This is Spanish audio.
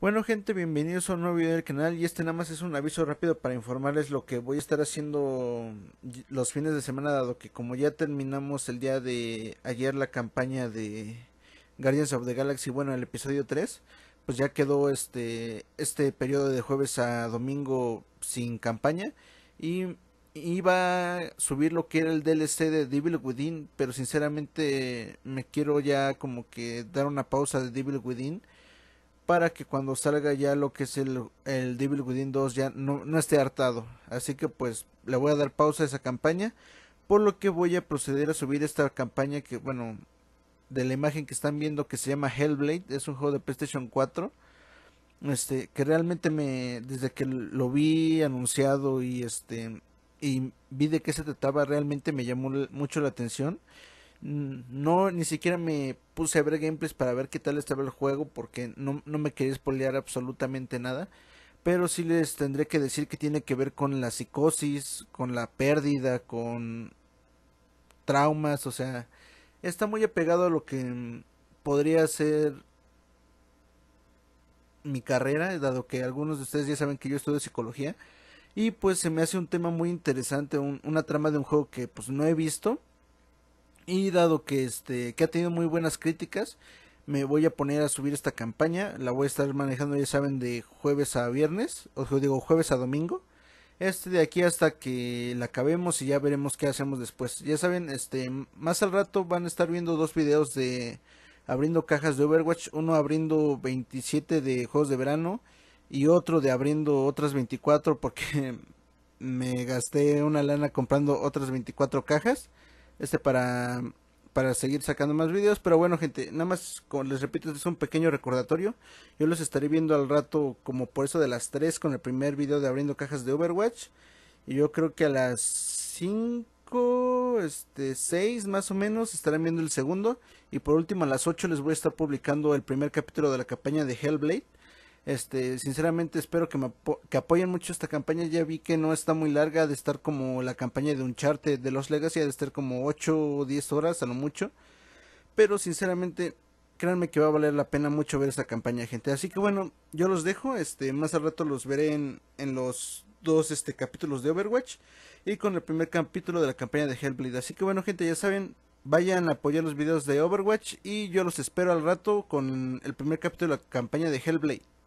Bueno gente, bienvenidos a un nuevo video del canal y este nada más es un aviso rápido para informarles lo que voy a estar haciendo los fines de semana dado que como ya terminamos el día de ayer la campaña de Guardians of the Galaxy, bueno el episodio 3, pues ya quedó este, este periodo de jueves a domingo sin campaña y iba a subir lo que era el DLC de Devil Within, pero sinceramente me quiero ya como que dar una pausa de Devil Within para que cuando salga ya lo que es el, el Devil Within 2 ya no, no esté hartado. Así que pues le voy a dar pausa a esa campaña, por lo que voy a proceder a subir esta campaña que bueno, de la imagen que están viendo que se llama Hellblade, es un juego de PlayStation 4. Este, que realmente me desde que lo vi anunciado y este y vi de qué se trataba realmente me llamó mucho la atención no, ni siquiera me puse a ver gameplays para ver qué tal estaba el juego porque no, no me quería spoilear absolutamente nada. Pero sí les tendré que decir que tiene que ver con la psicosis, con la pérdida, con traumas, o sea, está muy apegado a lo que podría ser mi carrera, dado que algunos de ustedes ya saben que yo estudio psicología. Y pues se me hace un tema muy interesante, una trama de un juego que pues no he visto y dado que este que ha tenido muy buenas críticas, me voy a poner a subir esta campaña. La voy a estar manejando, ya saben, de jueves a viernes, o digo jueves a domingo. Este de aquí hasta que la acabemos y ya veremos qué hacemos después. Ya saben, este más al rato van a estar viendo dos videos de abriendo cajas de Overwatch, uno abriendo 27 de juegos de verano y otro de abriendo otras 24 porque me gasté una lana comprando otras 24 cajas este para para seguir sacando más videos. Pero bueno, gente, nada más, les repito, es un pequeño recordatorio. Yo los estaré viendo al rato, como por eso de las 3, con el primer video de abriendo cajas de Overwatch. Y yo creo que a las 5, este, 6 más o menos, estarán viendo el segundo. Y por último, a las 8 les voy a estar publicando el primer capítulo de la campaña de Hellblade. Este, sinceramente espero que, me apoyen mucho esta campaña. Ya vi que no está muy larga de estar como la campaña de un charte de los Legacy, ha de estar como 8 o 10 horas a lo mucho. Pero sinceramente, créanme que va a valer la pena mucho ver esta campaña, gente. Así que bueno, yo los dejo. Este, más al rato los veré en, los dos este, capítulos de Overwatch y con el primer capítulo de la campaña de Hellblade. Así que bueno, gente, ya saben, vayan a apoyar los videos de Overwatch y yo los espero al rato con el primer capítulo de la campaña de Hellblade.